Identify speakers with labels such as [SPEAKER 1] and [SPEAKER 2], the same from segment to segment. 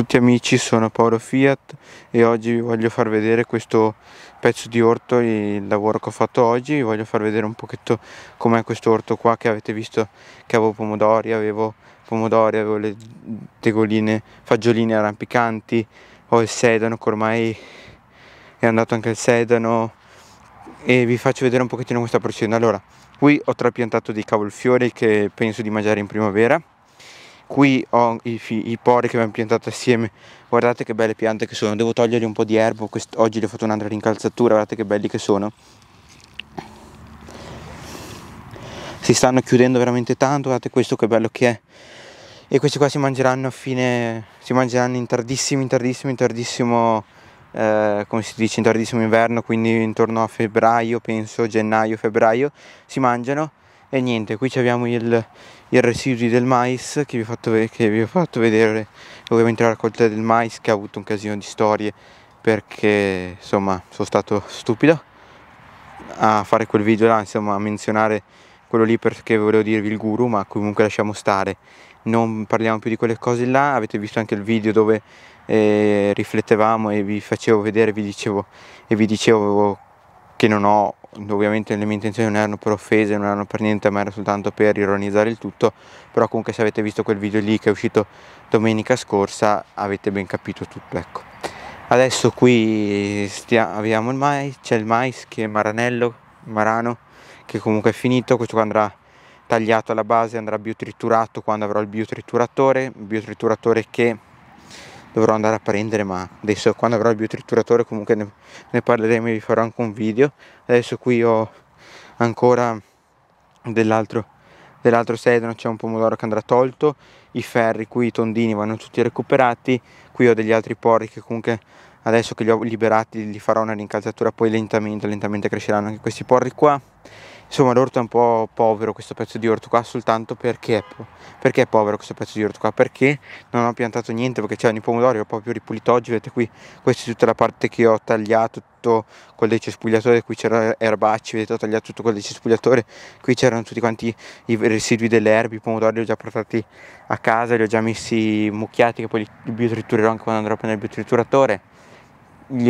[SPEAKER 1] tutti amici, sono Paolo Fiat e oggi vi voglio far vedere questo pezzo di orto, il lavoro che ho fatto oggi, vi voglio far vedere un pochetto com'è questo orto qua che avete visto che avevo pomodori, avevo pomodori, avevo le tegoline, fagioline arrampicanti, ho il sedano che ormai è andato anche il sedano e vi faccio vedere un pochettino questa procedura. Allora, qui ho trapiantato dei cavolfiori che penso di mangiare in primavera qui ho i, i pori che abbiamo piantato assieme guardate che belle piante che sono devo togliergli un po' di erbo Quest oggi le ho fatto un'altra rincalzatura guardate che belli che sono si stanno chiudendo veramente tanto guardate questo che bello che è e questi qua si mangeranno a fine si mangeranno in tardissimo in tardissimo in tardissimo eh, come si dice in tardissimo inverno quindi intorno a febbraio penso gennaio febbraio si mangiano e niente qui abbiamo il, il residui del mais che vi, ho fatto, vi ho fatto vedere ovviamente la raccolta del mais che ha avuto un casino di storie perché insomma sono stato stupido a fare quel video là insomma a menzionare quello lì perché volevo dirvi il guru ma comunque lasciamo stare non parliamo più di quelle cose là avete visto anche il video dove eh, riflettevamo e vi facevo vedere vi dicevo, e vi dicevo che non ho, ovviamente le mie intenzioni non erano per offese, non erano per niente, ma era soltanto per ironizzare il tutto, però comunque se avete visto quel video lì che è uscito domenica scorsa avete ben capito tutto, ecco. Adesso qui stia, abbiamo il mais, c'è il mais che è Maranello, Marano, che comunque è finito, questo qua andrà tagliato alla base, andrà biotriturato quando avrò il biotritturatore, biotritturatore che dovrò andare a prendere ma adesso quando avrò il biotritturatore comunque ne, ne parleremo e vi farò anche un video adesso qui ho ancora dell'altro dell'altro sedano c'è un pomodoro che andrà tolto i ferri qui i tondini vanno tutti recuperati qui ho degli altri porri che comunque adesso che li ho liberati li farò una rincalzatura poi lentamente lentamente cresceranno anche questi porri qua Insomma, l'orto è un po' povero questo pezzo di orto qua, soltanto perché, perché è povero questo pezzo di orto qua, perché non ho piantato niente, perché c'erano i pomodori, ho proprio ripulito oggi, vedete qui, questa è tutta la parte che ho tagliato, tutto col decespugliatore, qui c'era erbacci, vedete ho tagliato tutto col decespugliatore, qui c'erano tutti quanti i residui delle erbe, i pomodori li ho già portati a casa, li ho già messi mucchiati, che poi li biotritturerò anche quando andrò a prendere il biotritturatore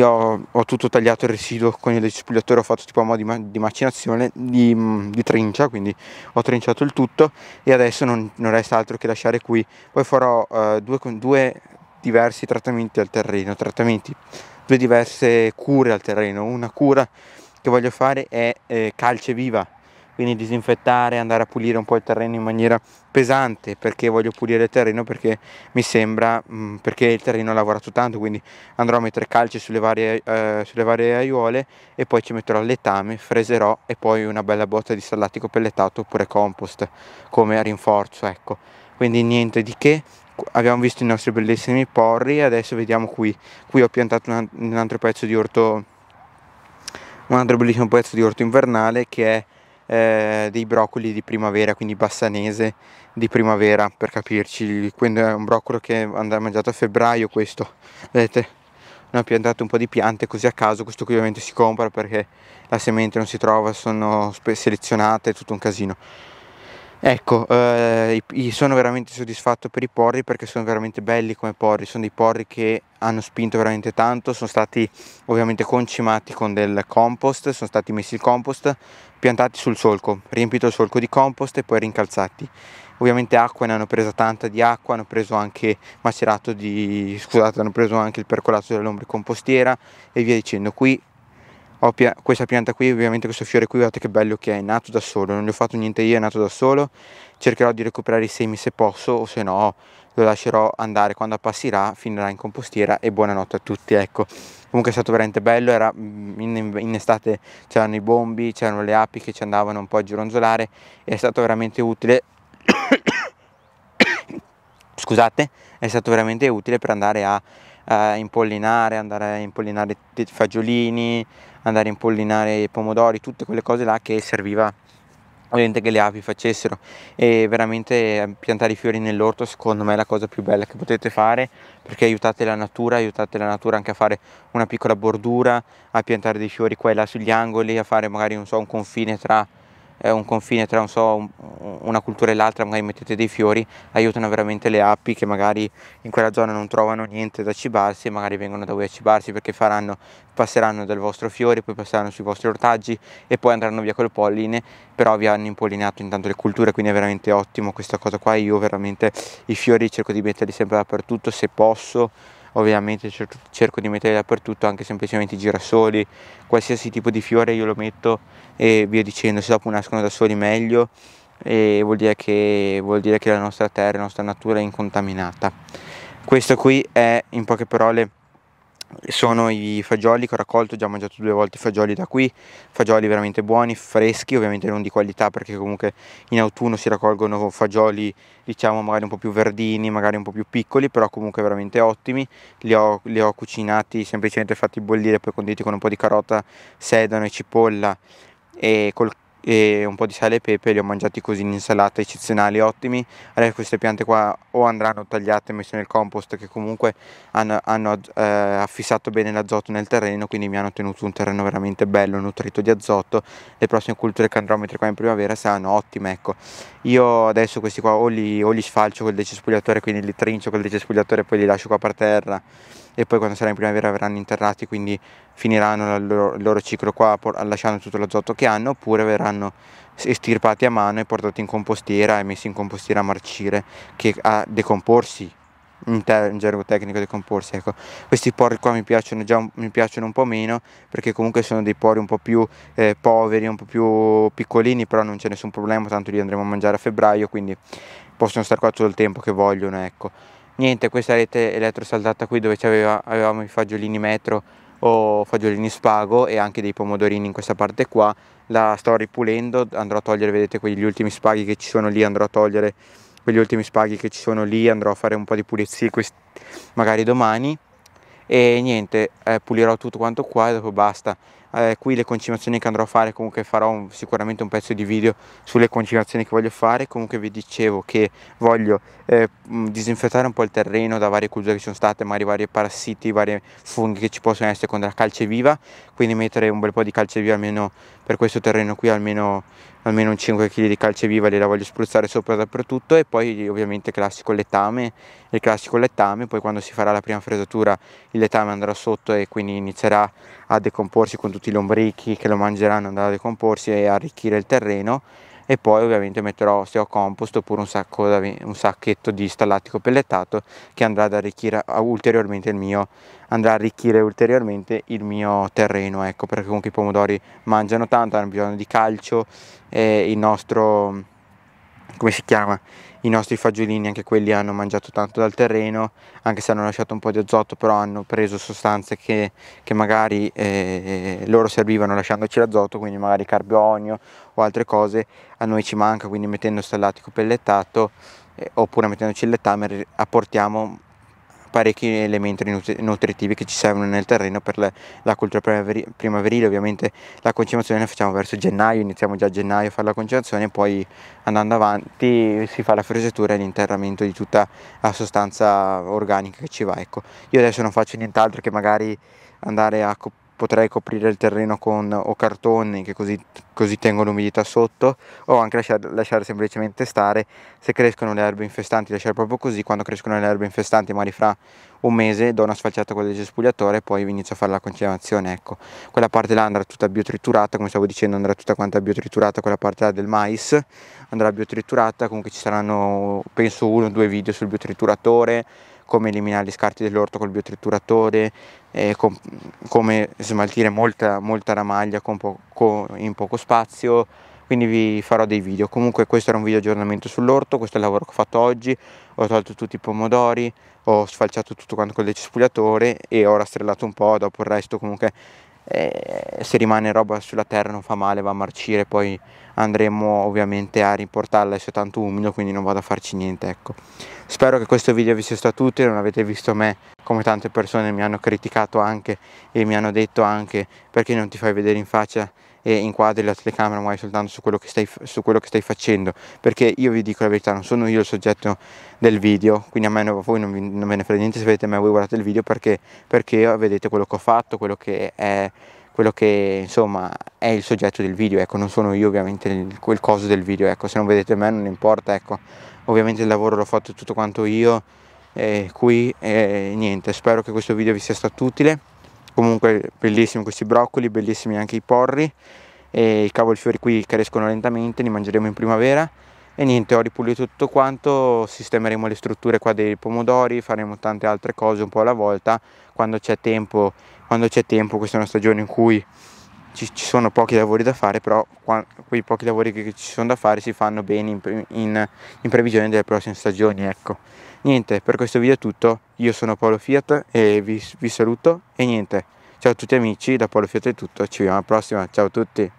[SPEAKER 1] ho, ho, tutto tagliato il residuo con il despugliatore ho fatto tipo a modo di, di macinazione di, mm, di, trincia quindi ho trinciato il tutto e adesso non, non resta altro che lasciare qui poi farò eh, due, due diversi trattamenti al terreno trattamenti due diverse cure al terreno una cura che voglio fare è eh, calce viva quindi disinfettare, andare a pulire un po' il terreno in maniera pesante perché voglio pulire il terreno perché mi sembra, mh, mm, perché il terreno ha lavorato tanto, quindi andrò a mettere calce sulle varie, eh, sulle varie aiuole e poi ci metterò letame, freserò e poi una bella botta di sallatico pellettato oppure compost come rinforzo, ecco. Quindi niente di che, abbiamo visto i nostri bellissimi porri adesso vediamo qui qui ho piantato un, altro pezzo di orto un altro bellissimo pezzo di orto invernale che è eh, dei broccoli di primavera, quindi bassanese di primavera per capirci, quindi è un broccolo che andrà mangiato a febbraio questo, vedete? Ne ho piantato un po' di piante così a caso, questo qui ovviamente si compra perché la semente non si trova, sono selezionate, è tutto un casino. Ecco, eh, sono veramente soddisfatto per i porri perché sono veramente belli come porri, sono dei porri che hanno spinto veramente tanto, sono stati ovviamente concimati con del compost, sono stati messi il compost, piantati sul solco, riempito il solco di compost e poi rincalzati. Ovviamente acqua ne hanno presa tanta di acqua, hanno preso anche macerato di scusate, hanno preso anche il percolato compostiera e via dicendo. Qui pia questa pianta qui, ovviamente questo fiore qui, guardate che bello che è, è nato da solo, non gli ho fatto niente io, è nato da solo, cercherò di recuperare i semi se posso o se no lo lascerò andare, quando appassirà finirà in compostiera e buonanotte a tutti, ecco. Comunque è stato veramente bello, era mm, in, in estate c'erano i bombi, c'erano le api che ci andavano un po' a gironzolare, è stato veramente utile. Scusate, è stato veramente utile per andare a eh, impollinare, andare a impollinare fagiolini, andare a impollinare pomodori, tutte quelle cose là che serviva ovviamente che le api facessero e veramente eh, piantare i fiori nell'orto secondo me è la cosa più bella che potete fare perché aiutate la natura, aiutate la natura anche a fare una piccola bordura, a piantare dei fiori qua e là sugli angoli, a fare magari so, un confine tra eh, un confine tra un so, un, una cultura e l'altra, magari mettete dei fiori, aiutano veramente le api che magari in quella zona non trovano niente da cibarsi e magari vengono da voi a cibarsi perché faranno, passeranno dal vostro fiore, poi passeranno sui vostri ortaggi e poi andranno via col polline, però vi hanno impollinato intanto le culture, quindi è veramente ottimo questa cosa qua, io veramente i fiori cerco di metterli sempre dappertutto se posso ovviamente cerco di mettere dappertutto anche semplicemente i girasoli, qualsiasi tipo di fiore io lo metto e via dicendo, se dopo nascono da soli meglio e vuol dire che, vuol dire che la nostra terra, la nostra natura è incontaminata. Questo qui è in poche parole sono i fagioli che ho raccolto, ho già mangiato due volte i fagioli da qui, fagioli veramente buoni, freschi, ovviamente non di qualità perché comunque in autunno si raccolgono fagioli diciamo magari un po' più verdini, magari un po' più piccoli, però comunque veramente ottimi, li ho, li ho cucinati, semplicemente fatti bollire, poi conditi con un po' di carota, sedano e cipolla e col e un po' di sale e pepe, li ho mangiati così in insalata, eccezionali, ottimi. Adesso queste piante qua o andranno tagliate, e messe nel compost che comunque hanno, hanno eh, affissato bene l'azoto nel terreno, quindi mi hanno ottenuto un terreno veramente bello, nutrito di azoto. Le prossime culture che andrò a mettere qua in primavera saranno ottime, ecco. Io adesso questi qua o li, o li sfalcio col decespugliatore, quindi li trincio col decespugliatore e poi li lascio qua per terra e poi quando sarà in primavera verranno interrati, quindi finiranno il loro, il loro ciclo qua por- lasciando tutto l'azoto che hanno, oppure verranno estirpati a mano e portati in compostiera e messi in compostiera a marcire, che a decomporsi, in, ter- in gergo tecnico decomporsi. Ecco. Questi pori qua mi piacciono già un, mi piacciono un po' meno perché comunque sono dei pori un po' più eh, poveri, un po' più piccolini, però non c'è nessun problema, tanto li andremo a mangiare a febbraio, quindi possono stare qua tutto il tempo che vogliono. Ecco niente questa rete elettrosaldata qui dove aveva, avevamo i fagiolini metro o fagiolini spago e anche dei pomodorini in questa parte qua la sto ripulendo andrò a togliere vedete quegli ultimi spaghi che ci sono lì andrò a togliere quegli ultimi spaghi che ci sono lì andrò a fare un po' di pulizie magari domani e niente eh, pulirò tutto quanto qua e dopo basta eh, qui le concimazioni che andrò a fare comunque farò un, sicuramente un pezzo di video sulle concimazioni che voglio fare comunque vi dicevo che voglio eh, disinfettare un po' il terreno da varie culture che ci sono state magari vari parassiti vari funghi che ci possono essere con della calce viva quindi mettere un bel po' di calce viva almeno per questo terreno qui almeno almeno 5 kg di calce viva la voglio spruzzare sopra dappertutto e poi ovviamente classico letame il classico lettame poi quando si farà la prima fresatura il letame andrà sotto e quindi inizierà a decomporsi con tutti i lombrichi che lo mangeranno andrà a decomporsi e arricchire il terreno e poi ovviamente metterò osteocompost oppure un, sacco, un sacchetto di stallattico pellettato che andrà ad arricchire ulteriormente il mio, andrà a arricchire ulteriormente il mio terreno ecco perché comunque i pomodori mangiano tanto hanno bisogno di calcio e il nostro come si chiama, i nostri fagiolini, anche quelli hanno mangiato tanto dal terreno, anche se hanno lasciato un po' di azoto, però hanno preso sostanze che, che magari eh, loro servivano lasciandoci l'azoto, quindi magari carbonio o altre cose, a noi ci manca, quindi mettendo stallatico pellettato eh, oppure mettendoci il lettame apportiamo parecchi elementi nutritivi che ci servono nel terreno per la, cultura primaverile ovviamente la concimazione la facciamo verso gennaio iniziamo già a gennaio a fare la concimazione poi andando avanti si fa la fresatura e l'interramento di tutta la sostanza organica che ci va ecco io adesso non faccio nient'altro che magari andare a coprire potrei coprire il terreno con o cartoni che così, così tengo l'umidità sotto o anche lasciare, lasciare, semplicemente stare se crescono le erbe infestanti lasciare proprio così quando crescono le erbe infestanti magari fra un mese do una sfalciata con il cespugliatore e poi inizio a fare la conservazione ecco quella parte là andrà tutta biotriturata come stavo dicendo andrà tutta quanta biotriturata quella parte là del mais andrà biotriturata comunque ci saranno penso uno o due video sul biotrituratore come eliminare gli scarti dell'orto col biotritturatore, eh, com- come smaltire molta, molta ramaglia po- co- in poco spazio, quindi vi farò dei video. Comunque questo era un video aggiornamento sull'orto, questo è il lavoro che ho fatto oggi, ho tolto tutti i pomodori, ho sfalciato tutto quanto col decespugliatore e ho rastrellato un po', dopo il resto comunque eh, se rimane roba sulla terra non fa male, va a marcire, poi andremo ovviamente a riportarla, è soltanto umido quindi non vado a farci niente. Ecco. Spero che questo video vi sia stato utile, non avete visto me come tante persone mi hanno criticato anche e mi hanno detto anche perché non ti fai vedere in faccia e inquadri la telecamera magari soltanto su quello, stai, su quello, che stai, facendo perché io vi dico la verità non sono io il soggetto del video quindi a me no, voi non, vi, non me ne frega niente se vedete me voi guardate il video perché, perché vedete quello che ho fatto quello che è quello che insomma è il soggetto del video, ecco, non sono io ovviamente il, quel coso del video, ecco, se non vedete me non importa, ecco, ovviamente il lavoro l'ho fatto tutto quanto io e eh, qui e eh, niente, spero che questo video vi sia stato utile comunque bellissimi questi broccoli bellissimi anche i porri e i cavolfiori qui crescono lentamente li mangeremo in primavera e niente ho ripulito tutto quanto sistemeremo le strutture qua dei pomodori faremo tante altre cose un po' alla volta quando c'è tempo quando c'è tempo questa è una stagione in cui ci, ci, sono pochi lavori da fare, però qua, quei pochi lavori che, ci sono da fare si fanno bene in, in, in previsione delle prossime stagioni. Ecco. Niente, per questo video è tutto, io sono Paolo Fiat e vi, vi saluto e niente, ciao a tutti amici, da Paolo Fiat è tutto, ci vediamo alla prossima, ciao a tutti!